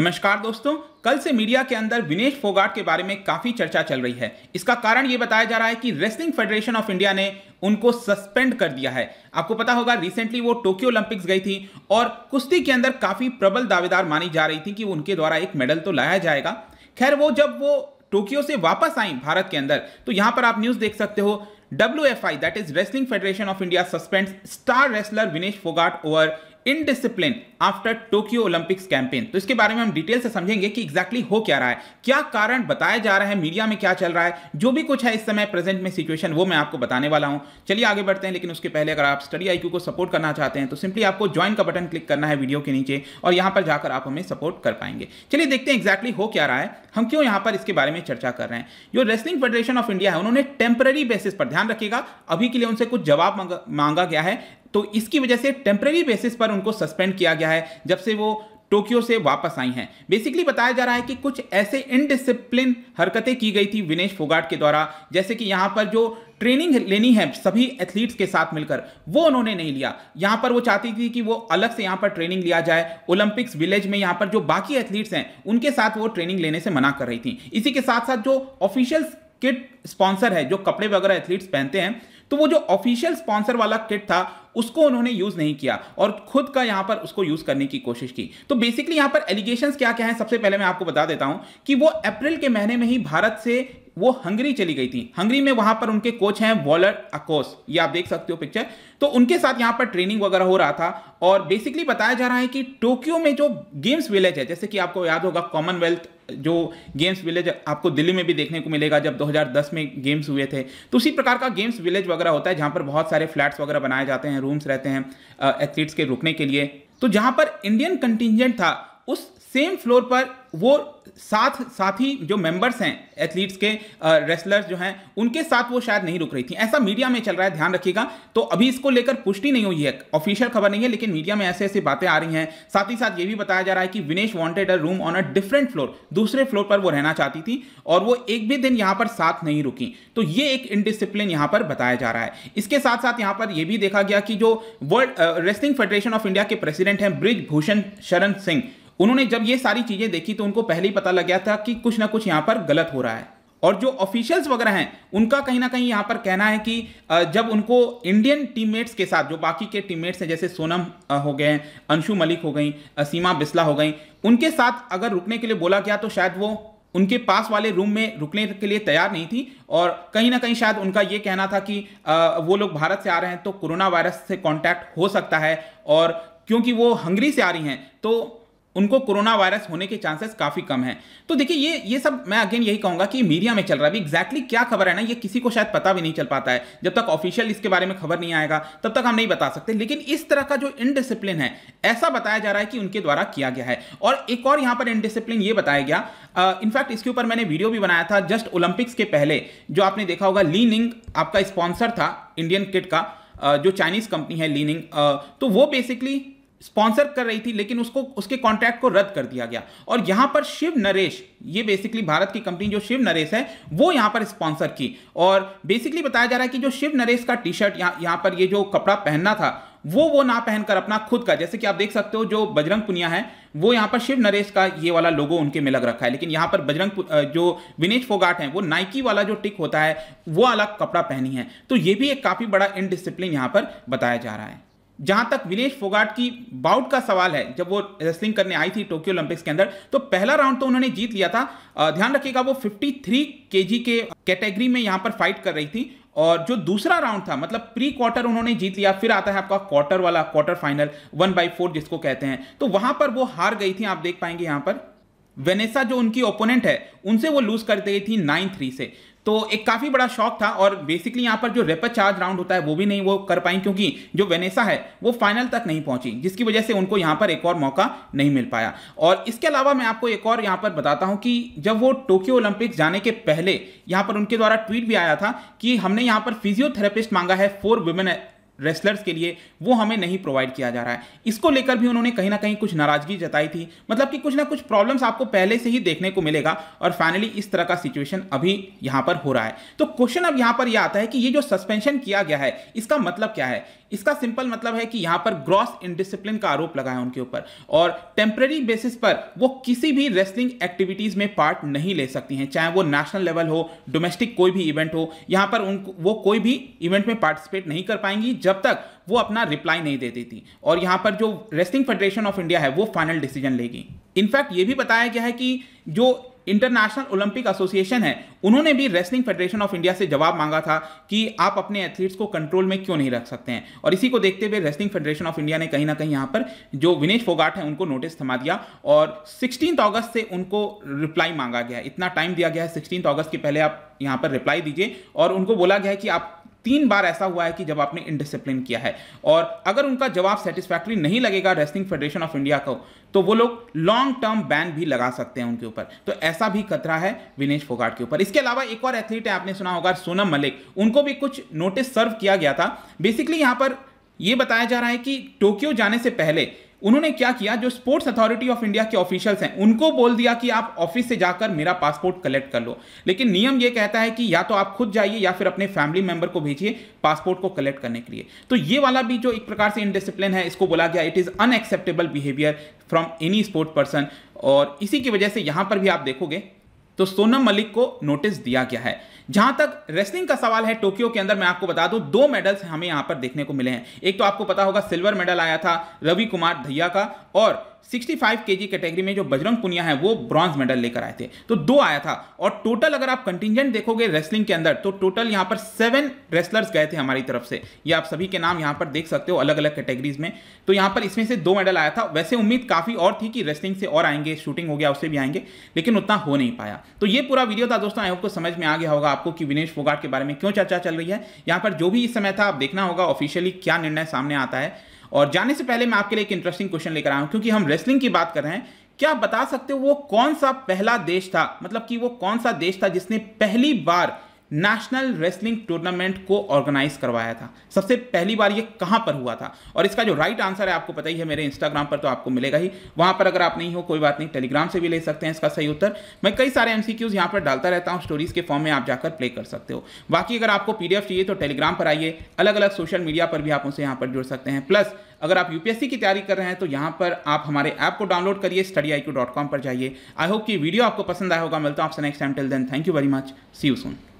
नमस्कार दोस्तों कल से मीडिया के अंदर विनेश फोगाट के बारे में काफी चर्चा चल रही है इसका कारण यह बताया जा रहा है कि रेसलिंग फेडरेशन ऑफ इंडिया ने उनको सस्पेंड कर दिया है आपको पता होगा रिसेंटली वो टोक्यो ओलंपिक्स गई थी और कुश्ती के अंदर काफी प्रबल दावेदार मानी जा रही थी कि उनके द्वारा एक मेडल तो लाया जाएगा खैर वो जब वो टोक्यो से वापस आई भारत के अंदर तो यहां पर आप न्यूज देख सकते हो W F I that is wrestling federation of India suspend star wrestler Vinesh Phogat over indiscipline after Tokyo Olympics campaign तो इसके बारे में हम डिटेल से समझेंगे कि एग्जैक्टली exactly हो क्या रहा है क्या कारण बताया जा रहा है मीडिया में क्या चल रहा है जो भी कुछ है इस समय प्रेजेंट में सिचुएशन वो मैं आपको बताने वाला हूं चलिए आगे बढ़ते हैं लेकिन उसके पहले अगर आप स्टडी आईक्यू को सपोर्ट करना चाहते हैं तो सिंपली आपको ज्वाइन का बटन क्लिक करना है वीडियो के नीचे और यहां पर जाकर आप हमें सपोर्ट कर पाएंगे चलिए देखते हैं एग्जैक्टली exactly हो क्या रहा है हम क्यों यहां पर इसके बारे में चर्चा कर रहे हैं जो रेसलिंग फेडरेशन ऑफ इंडिया है उन्होंने टेम्पररी बेसिस पर ध्यान रखिएगा अभी के लिए उनसे कुछ जवाब मांगा गया है तो इसकी वजह से टेम्प्रेरी बेसिस पर उनको सस्पेंड किया गया है जब से वो टोक्यो से वापस आई हैं बेसिकली बताया जा रहा है कि कुछ ऐसे इनडिसिप्लिन हरकतें की गई थी विनेश फोगाट के द्वारा जैसे कि यहाँ पर जो ट्रेनिंग लेनी है सभी एथलीट्स के साथ मिलकर वो उन्होंने नहीं लिया यहाँ पर वो चाहती थी कि वो अलग से यहाँ पर ट्रेनिंग लिया जाए ओलंपिक्स विलेज में यहाँ पर जो बाकी एथलीट्स हैं उनके साथ वो ट्रेनिंग लेने से मना कर रही थी इसी के साथ साथ जो ऑफिशियल किट स्पॉन्सर है जो कपड़े वगैरह एथलीट्स पहनते हैं तो वो जो ऑफिशियल स्पॉन्सर वाला किट था उसको उन्होंने यूज नहीं किया और खुद का यहां पर उसको यूज करने की कोशिश की तो बेसिकली यहां पर एलिगेशन क्या क्या है सबसे पहले मैं आपको बता देता हूं कि वो अप्रैल के महीने में ही भारत से वो हंगरी चली गई थी हंगरी में वहां पर उनके कोच हैं वॉलर अकोस ये आप देख सकते हो पिक्चर तो उनके साथ यहां पर ट्रेनिंग वगैरह हो रहा था और बेसिकली बताया जा रहा है कि टोक्यो में जो गेम्स विलेज है जैसे कि आपको याद होगा कॉमनवेल्थ जो गेम्स विलेज आपको दिल्ली में भी देखने को मिलेगा जब 2010 में गेम्स हुए थे तो उसी प्रकार का गेम्स विलेज वगैरह होता है जहाँ पर बहुत सारे फ्लैट्स वगैरह बनाए जाते हैं रूम्स रहते हैं एथलीट्स के रुकने के लिए तो जहाँ पर इंडियन कंटिजेंट था उस सेम फ्लोर पर वो साथ साथ ही जो मेंबर्स हैं एथलीट्स के रेसलर्स जो हैं उनके साथ वो शायद नहीं रुक रही थी ऐसा मीडिया में चल रहा है ध्यान रखिएगा तो अभी इसको लेकर पुष्टि नहीं हुई है ऑफिशियल खबर नहीं है लेकिन मीडिया में ऐसे ऐसी बातें आ रही हैं साथ ही साथ ये भी बताया जा रहा है कि Vinesh wanted a room on a different floor दूसरे फ्लोर पर वो रहना चाहती थी और वो एक भी दिन यहाँ पर साथ नहीं रुकी तो ये एक इनडिसिप्लिन यहाँ पर बताया जा रहा है इसके साथ साथ यहाँ पर यह भी देखा गया कि जो world wrestling federation of India के प्रेसिडेंट हैं ब्रिज भूषण शरण सिंह उन्होंने जब ये सारी चीज़ें देखी तो उनको पहले ही पता लग गया था कि कुछ ना कुछ यहाँ पर गलत हो रहा है और जो ऑफिशियल्स वगैरह हैं उनका कहीं ना कहीं यहाँ पर कहना है कि जब उनको इंडियन टीममेट्स के साथ जो बाकी के टीममेट्स हैं जैसे सोनम हो गए हैं अंशु मलिक हो गई सीमा बिस्ला हो गई उनके साथ अगर रुकने के लिए बोला गया तो शायद वो उनके पास वाले रूम में रुकने के लिए तैयार नहीं थी और कहीं ना कहीं शायद उनका ये कहना था कि वो लोग भारत से आ रहे हैं तो कोरोना वायरस से कॉन्टैक्ट हो सकता है और क्योंकि वो हंगरी से आ रही हैं तो उनको कोरोना वायरस होने के चांसेस काफ़ी कम हैं तो देखिए ये ये सब मैं अगेन यही कहूंगा कि मीडिया में चल रहा है अभी एग्जैक्टली क्या खबर है ना ये किसी को शायद पता भी नहीं चल पाता है जब तक ऑफिशियल इसके बारे में खबर नहीं आएगा तब तक हम नहीं बता सकते लेकिन इस तरह का जो इनडिसिप्लिन है ऐसा बताया जा रहा है कि उनके द्वारा किया गया है और एक और यहां पर इनडिसिप्लिन ये बताया गया इनफैक्ट इसके ऊपर मैंने वीडियो भी बनाया था जस्ट ओलंपिक्स के पहले जो आपने देखा होगा लीनिंग आपका स्पॉन्सर था इंडियन किट का जो चाइनीज कंपनी है लीनिंग तो वो बेसिकली स्पॉन्सर कर रही थी लेकिन उसको उसके कॉन्ट्रैक्ट को रद्द कर दिया गया और यहां पर शिव नरेश ये बेसिकली भारत की कंपनी जो शिव नरेश है वो यहां पर स्पॉन्सर की और बेसिकली बताया जा रहा है कि जो शिव नरेश का टी शर्ट यहाँ यहाँ पर ये जो कपड़ा पहनना था वो वो ना पहनकर अपना खुद का जैसे कि आप देख सकते हो जो बजरंग पुनिया है वो यहाँ पर शिव नरेश का ये वाला लोगो उनके में लग रखा है लेकिन यहाँ पर बजरंग जो विनेश फोगाट है वो नाइकी वाला जो टिक होता है वो अलग कपड़ा पहनी है तो ये भी एक काफ़ी बड़ा इनडिसिप्लिन यहाँ पर बताया जा रहा है जहां तक विनेश फोगाट की बाउट का सवाल है जब वो रेसलिंग करने आई थी टोक्यो ओलंपिक्स के अंदर तो पहला राउंड तो उन्होंने जीत लिया था ध्यान रखिएगा वो 53 केजी के कैटेगरी में यहां पर फाइट कर रही थी और जो दूसरा राउंड था मतलब प्री क्वार्टर उन्होंने जीत लिया फिर आता है आपका क्वार्टर वाला quarter final one by four जिसको कहते हैं तो वहां पर वो हार गई थी आप देख पाएंगे यहां पर वेनेसा जो उनकी ओपोनेंट है उनसे वो लूज कर गई थी नाइन थ्री से तो एक काफ़ी बड़ा शॉक था और बेसिकली यहाँ पर जो रेपर चार्ज राउंड होता है वो भी नहीं वो कर पाई क्योंकि जो वेनेसा है वो फाइनल तक नहीं पहुंची जिसकी वजह से उनको यहाँ पर एक और मौका नहीं मिल पाया और इसके अलावा मैं आपको एक और यहाँ पर बताता हूँ कि जब वो टोक्यो ओलंपिक्स जाने के पहले यहाँ पर उनके द्वारा ट्वीट भी आया था कि हमने यहाँ पर फिजियोथेरेपिस्ट मांगा है फोर वुमेन रेसलर्स के लिए वो हमें नहीं प्रोवाइड किया जा रहा है इसको लेकर भी उन्होंने कहीं ना कहीं कुछ नाराजगी जताई थी मतलब कि कुछ ना कुछ प्रॉब्लम्स आपको पहले से ही देखने को मिलेगा और फाइनली इस तरह का सिचुएशन अभी यहाँ पर हो रहा है तो क्वेश्चन अब यहाँ पर यह आता है कि ये जो सस्पेंशन किया गया है इसका मतलब क्या है इसका सिंपल मतलब है कि यहाँ पर ग्रॉस इनडिसिप्लिन का आरोप लगा है उनके ऊपर और टेम्प्रेरी बेसिस पर वो किसी भी रेसलिंग एक्टिविटीज में पार्ट नहीं ले सकती हैं चाहे वो नेशनल लेवल हो डोमेस्टिक कोई भी इवेंट हो यहाँ पर उनको वो कोई भी इवेंट में पार्टिसिपेट नहीं कर पाएंगी जब तक वो अपना रिप्लाई नहीं देती थी और यहाँ पर जो रेस्टिंग फेडरेशन ऑफ इंडिया है वो फाइनल डिसीजन लेगी इनफैक्ट ये भी बताया गया है कि जो इंटरनेशनल ओलंपिक एसोसिएशन है उन्होंने भी रेसलिंग फेडरेशन ऑफ इंडिया से जवाब मांगा था कि आप अपने एथलीट्स को कंट्रोल में क्यों नहीं रख सकते हैं और इसी को देखते हुए रेसलिंग फेडरेशन ऑफ इंडिया ने कहीं ना कहीं यहाँ पर जो विनेश फोगाट है उनको नोटिस थमा दिया और सिक्सटीन अगस्त से उनको रिप्लाई मांगा गया इतना टाइम दिया गया है सिक्सटीन अगस्त के पहले आप यहाँ पर रिप्लाई दीजिए और उनको बोला गया है कि आप तीन बार ऐसा हुआ है कि जब आपने इंडिसिप्लिन किया है और अगर उनका जवाब सेटिस्फैक्ट्री नहीं लगेगा रेस्लिंग फेडरेशन ऑफ इंडिया को तो वो लोग लॉन्ग टर्म बैन भी लगा सकते हैं उनके ऊपर तो ऐसा भी खतरा है विनेश फोगाट के ऊपर इसके अलावा एक और एथलीट है आपने सुना होगा सोनम मलिक उनको भी कुछ नोटिस सर्व किया गया था बेसिकली यहाँ पर यह बताया जा रहा है कि टोक्यो जाने से पहले उन्होंने क्या किया जो स्पोर्ट्स अथॉरिटी ऑफ इंडिया के ऑफिशियल्स हैं उनको बोल दिया कि आप ऑफिस से जाकर मेरा पासपोर्ट कलेक्ट कर लो लेकिन नियम यह कहता है कि या तो आप खुद जाइए या फिर अपने फैमिली मेंबर को भेजिए पासपोर्ट को कलेक्ट करने के लिए तो ये वाला भी जो एक प्रकार से इनडिसिप्लिन है इसको बोला गया it is unacceptable behaviour from any sport person और इसी की वजह से यहाँ पर भी आप देखोगे तो सोनम मलिक को नोटिस दिया गया है जहां तक रेसलिंग का सवाल है टोक्यो के अंदर मैं आपको बता दूं दो मेडल्स हमें यहां पर देखने को मिले हैं एक तो आपको पता होगा सिल्वर मेडल आया था रवि कुमार धैया का और 65 केजी कैटेगरी में जो बजरंग पुनिया है वो ब्रॉन्ज मेडल लेकर आए थे तो दो आया था और टोटल अगर आप कंटिजेंट देखोगे रेसलिंग के अंदर तो टोटल यहाँ पर सेवन रेसलर्स गए थे हमारी तरफ से ये आप सभी के नाम यहाँ पर देख सकते हो अलग अलग कैटेगरीज में तो यहाँ पर इसमें से दो मेडल आया था वैसे उम्मीद काफ़ी और थी कि रेसलिंग से और आएंगे शूटिंग हो गया उससे भी आएंगे लेकिन उतना हो नहीं पाया तो ये पूरा वीडियो था दोस्तों आई आपको समझ में आ गया होगा आपको कि विनेश फोगाट के बारे में क्यों चर्चा चल रही है यहाँ पर जो भी इस समय था आप देखना होगा ऑफिशियली क्या निर्णय सामने आता है और जाने से पहले मैं आपके लिए एक इंटरेस्टिंग क्वेश्चन लेकर आया हूं क्योंकि हम रेसलिंग की बात कर रहे हैं क्या बता सकते हो वो कौन सा पहला देश था मतलब कि वो कौन सा देश था जिसने पहली बार नेशनल रेसलिंग टूर्नामेंट को ऑर्गेनाइज करवाया था सबसे पहली बार ये कहाँ पर हुआ था और इसका जो राइट आंसर है आपको पता ही है मेरे इंस्टाग्राम पर तो आपको मिलेगा ही वहाँ पर अगर आप नहीं हो कोई बात नहीं टेलीग्राम से भी ले सकते हैं इसका सही उत्तर मैं कई सारे एम सी क्यूज यहाँ पर डालता रहता हूँ स्टोरीज के फॉर्म में आप जाकर प्ले कर सकते हो बाकी अगर आपको पी चाहिए तो टेलीग्राम पर आइए अलग अलग सोशल मीडिया पर भी आप उनसे यहाँ पर जुड़ सकते हैं प्लस अगर आप यूपीएससी की तैयारी कर रहे हैं तो यहाँ पर आप हमारे ऐप को डाउनलोड करिए स्टडी आई पर जाइए आई होप कि वीडियो आपको पसंद आया होगा मिलता हूँ आपसे next time till then thank you very much see you soon